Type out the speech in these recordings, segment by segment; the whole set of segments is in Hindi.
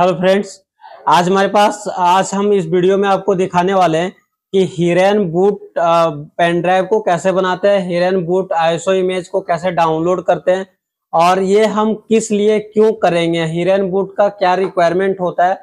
हेलो फ्रेंड्स आज हमारे पास आज हम इस वीडियो में आपको दिखाने वाले हैं कि हिरेन बूट पेन ड्राइव को कैसे बनाते हैं हिरेन बूट आईएसओ इमेज को कैसे डाउनलोड करते हैं और ये हम किस लिए क्यों करेंगे हिरेन बूट का क्या रिक्वायरमेंट होता है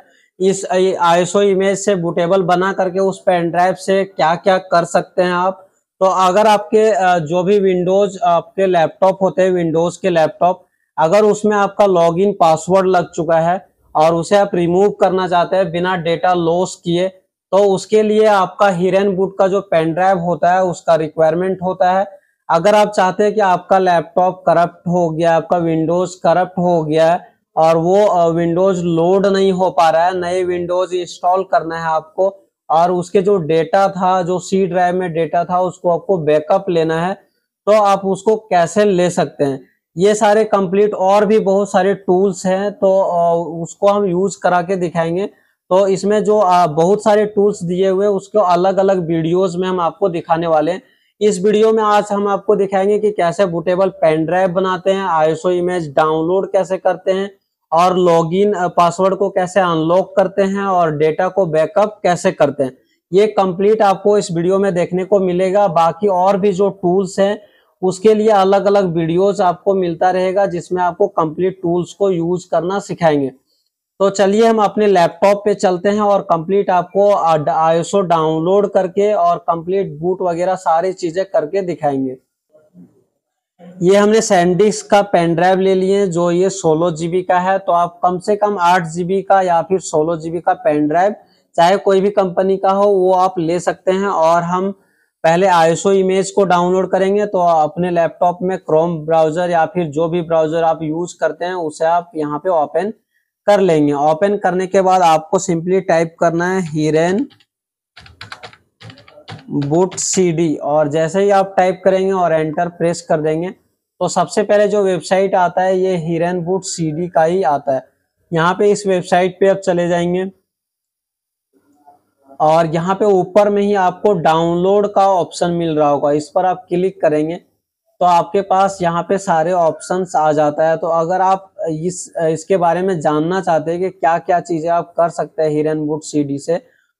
इस आईएसओ इमेज से बूटेबल बना करके उस पेन ड्राइव से क्या क्या कर सकते हैं आप तो अगर आपके जो भी विंडोज आपके लैपटॉप होते हैं विंडोज के लैपटॉप अगर उसमें आपका लॉगिन पासवर्ड लग चुका है और उसे आप रिमूव करना चाहते हैं बिना डेटा लॉस किए तो उसके लिए आपका हिरन बुट का जो पेन ड्राइव होता है उसका रिक्वायरमेंट होता है अगर आप चाहते हैं कि आपका लैपटॉप करप्ट हो गया आपका विंडोज करप्ट हो गया और वो विंडोज लोड नहीं हो पा रहा है नए विंडोज इंस्टॉल करना है आपको और उसके जो डेटा था जो सी ड्राइव में डेटा था उसको आपको बैकअप लेना है तो आप उसको कैसे ले सकते हैं ये सारे कंप्लीट और भी बहुत सारे टूल्स हैं तो उसको हम यूज करा के दिखाएंगे तो इसमें जो बहुत सारे टूल्स दिए हुए उसको अलग अलग वीडियोस में हम आपको दिखाने वाले हैं इस वीडियो में आज हम आपको दिखाएंगे कि कैसे बुटेबल पेन ड्राइव बनाते हैं आईएसओ इमेज डाउनलोड कैसे करते हैं और लॉगिन पासवर्ड को कैसे अनलॉक करते हैं और डेटा को बैकअप कैसे करते हैं ये कंप्लीट आपको इस वीडियो में देखने को मिलेगा बाकी और भी जो टूल्स हैं उसके लिए अलग अलग वीडियोस आपको मिलता रहेगा जिसमें आपको कंप्लीट टूल्स को यूज करना सिखाएंगे तो चलिए हम अपने लैपटॉप पे चलते हैं और कंप्लीट आपको आईएसओ डाउनलोड करके और कंप्लीट बूट वगैरह सारी चीजें करके दिखाएंगे ये हमने सैंडिक्स का पेन ड्राइव ले लिए जो ये सोलह जीबी का है तो आप कम से कम आठ जीबी का या फिर सोलह जीबी का पेन ड्राइव चाहे कोई भी कंपनी का हो वो आप ले सकते हैं और हम पहले आईएसओ इमेज को डाउनलोड करेंगे तो अपने लैपटॉप में क्रोम ब्राउजर या फिर जो भी ब्राउजर आप यूज करते हैं उसे आप यहाँ पे ओपन कर लेंगे ओपन करने के बाद आपको सिंपली टाइप करना है हिरेन बुट सीडी और जैसे ही आप टाइप करेंगे और एंटर प्रेस कर देंगे तो सबसे पहले जो वेबसाइट आता है ये हिरेन बुट सीडी का ही आता है यहाँ पे इस वेबसाइट पे आप चले जाएंगे और यहाँ पे ऊपर में ही आपको डाउनलोड का ऑप्शन मिल रहा होगा इस पर आप क्लिक करेंगे तो आपके पास यहाँ पे सारे ऑप्शंस आ जाता है तो अगर आप इस इसके बारे में जानना चाहते हैं कि क्या क्या चीज़ें आप कर सकते हैं हिरन बुट सी से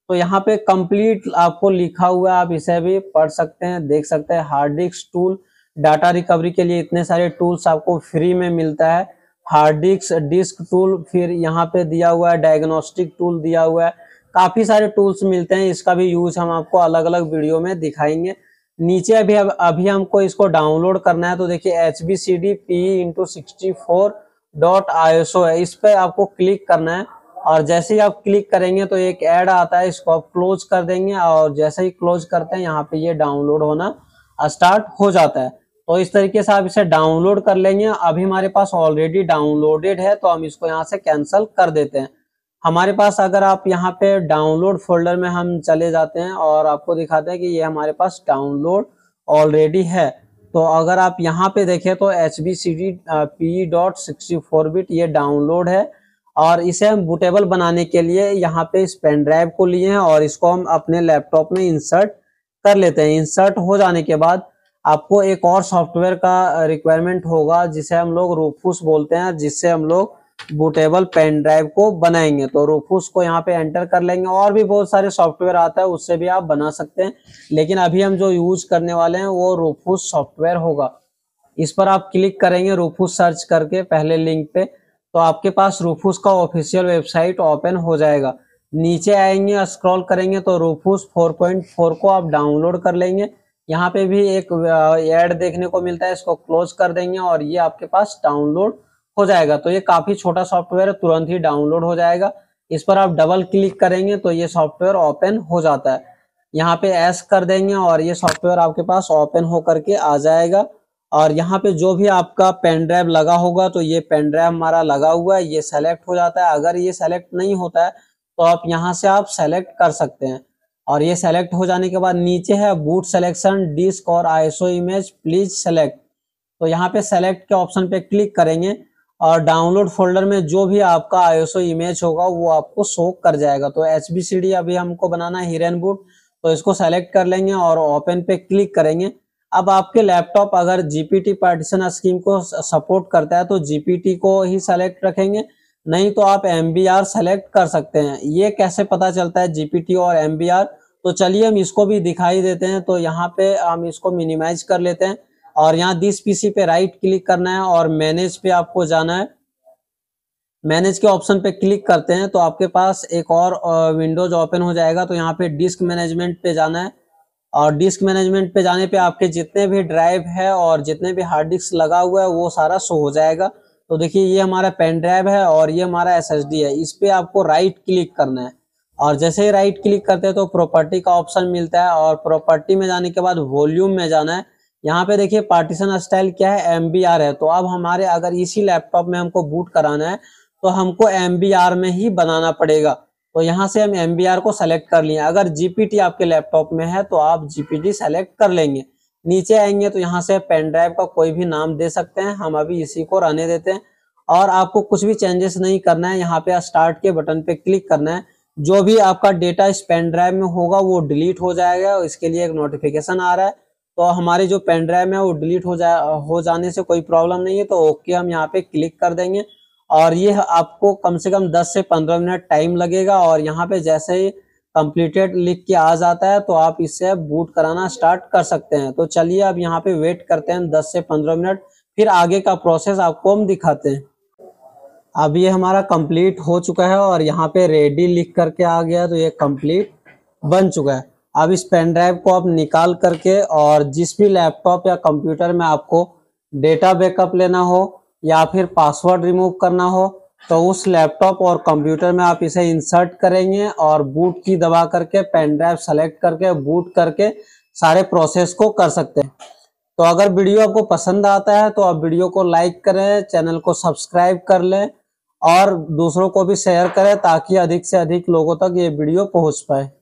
तो यहाँ पे कंप्लीट आपको लिखा हुआ है आप इसे भी पढ़ सकते हैं देख सकते हैं hard disk tool data recovery के लिए इतने सारे टूल्स आपको फ्री में मिलता है हार्ड डिस्क डिस्क टूल फिर यहाँ पे दिया हुआ है डायग्नोस्टिक टूल दिया हुआ है काफी सारे टूल्स मिलते हैं इसका भी यूज हम आपको अलग अलग वीडियो में दिखाएंगे नीचे अभी अभी हमको इसको डाउनलोड करना है तो देखिए H B C D P into sixty four dot I S O है इस पर आपको क्लिक करना है और जैसे ही आप क्लिक करेंगे तो एक ऐड आता है इसको आप क्लोज कर देंगे और जैसे ही क्लोज करते हैं यहाँ पे ये डाउनलोड होना स्टार्ट हो जाता है तो इस तरीके से आप इसे डाउनलोड कर लेंगे अभी हमारे पास ऑलरेडी डाउनलोडेड है तो हम इसको यहाँ से कैंसिल कर देते हैं हमारे पास अगर आप यहाँ पे डाउनलोड फोल्डर में हम चले जाते हैं और आपको दिखाते हैं कि ये हमारे पास डाउनलोड ऑलरेडी है तो अगर आप यहाँ पे देखें तो H B C D P dot sixty four bit ये डाउनलोड है और इसे हम बुटेबल बनाने के लिए यहाँ पे इस पेन ड्राइव को लिए हैं और इसको हम अपने लैपटॉप में इंसर्ट कर लेते हैं इंसर्ट हो जाने के बाद आपको एक और सॉफ्टवेयर का रिक्वायरमेंट होगा जिसे हम लोग रूफूस बोलते हैं जिससे हम लोग बुटेबल पेन ड्राइव को बनाएंगे तो रूफूस को यहाँ पे एंटर कर लेंगे और भी बहुत सारे सॉफ्टवेयर आता है उससे भी आप बना सकते हैं लेकिन अभी हम जो यूज करने वाले हैं वो रूफूस सॉफ्टवेयर होगा इस पर आप क्लिक करेंगे रूफूस सर्च करके पहले लिंक पे तो आपके पास रूफूस का ऑफिशियल वेबसाइट ओपन हो जाएगा नीचे आएंगे स्क्रॉल करेंगे तो रूफूस फोर को आप डाउनलोड कर लेंगे यहाँ पे भी एक एड देखने को मिलता है इसको क्लोज कर देंगे और ये आपके पास डाउनलोड हो जाएगा तो ये काफी छोटा सॉफ्टवेयर तुरंत ही डाउनलोड हो जाएगा इस पर आप डबल क्लिक करेंगे तो ये सॉफ्टवेयर ओपन हो जाता है यहाँ पे एस कर देंगे और ये सॉफ्टवेयर आपके पास ओपन हो करके आ जाएगा और यहाँ पे जो भी आपका पेन ड्राइव लगा होगा तो ये पेन ड्राइव हमारा लगा हुआ है ये सेलेक्ट हो जाता है अगर ये सेलेक्ट नहीं होता है तो आप यहाँ से आप सेलेक्ट कर सकते हैं और ये सेलेक्ट हो जाने के बाद नीचे है बूट सेलेक्शन डिस्क और आईएसओ इमेज प्लीज सेलेक्ट तो यहाँ पे सेलेक्ट के ऑप्शन पे क्लिक करेंगे और डाउनलोड फोल्डर में जो भी आपका आईएसओ इमेज होगा वो आपको शो कर जाएगा तो एच अभी हमको बनाना है हिरेन तो इसको सेलेक्ट कर लेंगे और ओपन पे क्लिक करेंगे अब आपके लैपटॉप अगर जीपीटी पार्टीशन स्कीम को सपोर्ट करता है तो जीपीटी को ही सेलेक्ट रखेंगे नहीं तो आप एम सेलेक्ट कर सकते हैं ये कैसे पता चलता है जीपीटी और एम तो चलिए हम इसको भी दिखाई देते हैं तो यहाँ पे हम इसको मिनिमाइज कर लेते हैं और यहाँ दिस पीसी पे राइट क्लिक करना है और मैनेज पे आपको जाना है मैनेज के ऑप्शन पे क्लिक करते हैं तो आपके पास एक और विंडोज ओपन हो जाएगा तो यहाँ पे डिस्क मैनेजमेंट पे जाना है और डिस्क मैनेजमेंट पे जाने पे आपके जितने भी ड्राइव है और जितने भी हार्ड डिस्क लगा हुआ है वो सारा शो हो जाएगा तो देखिए ये हमारा पेन ड्राइव है और ये हमारा एस है इस पर आपको राइट क्लिक करना है और जैसे ही राइट क्लिक करते हैं तो प्रॉपर्टी का ऑप्शन मिलता है और प्रॉपर्टी में जाने के बाद वॉल्यूम में जाना है यहाँ पे देखिए पार्टीशन स्टाइल क्या है एम है तो अब हमारे अगर इसी लैपटॉप में हमको बूट कराना है तो हमको एम में ही बनाना पड़ेगा तो यहाँ से हम एम को सेलेक्ट कर लिए अगर जीपीटी आपके लैपटॉप में है तो आप जीपीटी सेलेक्ट कर लेंगे नीचे आएंगे तो यहाँ से पेन ड्राइव का कोई भी नाम दे सकते हैं हम अभी इसी को रहने देते हैं और आपको कुछ भी चेंजेस नहीं करना है यहाँ पे स्टार्ट के बटन पे क्लिक करना है जो भी आपका डेटा इस पेन ड्राइव में होगा वो डिलीट हो जाएगा और इसके लिए एक नोटिफिकेशन आ रहा है तो हमारे जो पेन ड्राइव है वो डिलीट हो जा हो जाने से कोई प्रॉब्लम नहीं है तो ओके हम यहाँ पे क्लिक कर देंगे और ये आपको कम से कम 10 से 15 मिनट टाइम लगेगा और यहाँ पे जैसे ही कंप्लीटेड लिख के आ जाता है तो आप इसे बूट कराना स्टार्ट कर सकते हैं तो चलिए अब यहाँ पे वेट करते हैं 10 से 15 मिनट फिर आगे का प्रोसेस आपको हम दिखाते हैं अब ये हमारा कंप्लीट हो चुका है और यहाँ पे रेडी लिख करके आ गया तो ये कंप्लीट बन चुका है अब इस पेन ड्राइव को आप निकाल करके और जिस भी लैपटॉप या कंप्यूटर में आपको डेटा बैकअप लेना हो या फिर पासवर्ड रिमूव करना हो तो उस लैपटॉप और कंप्यूटर में आप इसे इंसर्ट करेंगे और बूट की दबा करके पेन ड्राइव सेलेक्ट करके बूट करके सारे प्रोसेस को कर सकते हैं तो अगर वीडियो आपको पसंद आता है तो आप वीडियो को लाइक करें चैनल को सब्सक्राइब कर लें और दूसरों को भी शेयर करें ताकि अधिक से अधिक लोगों तक ये वीडियो पहुंच पाए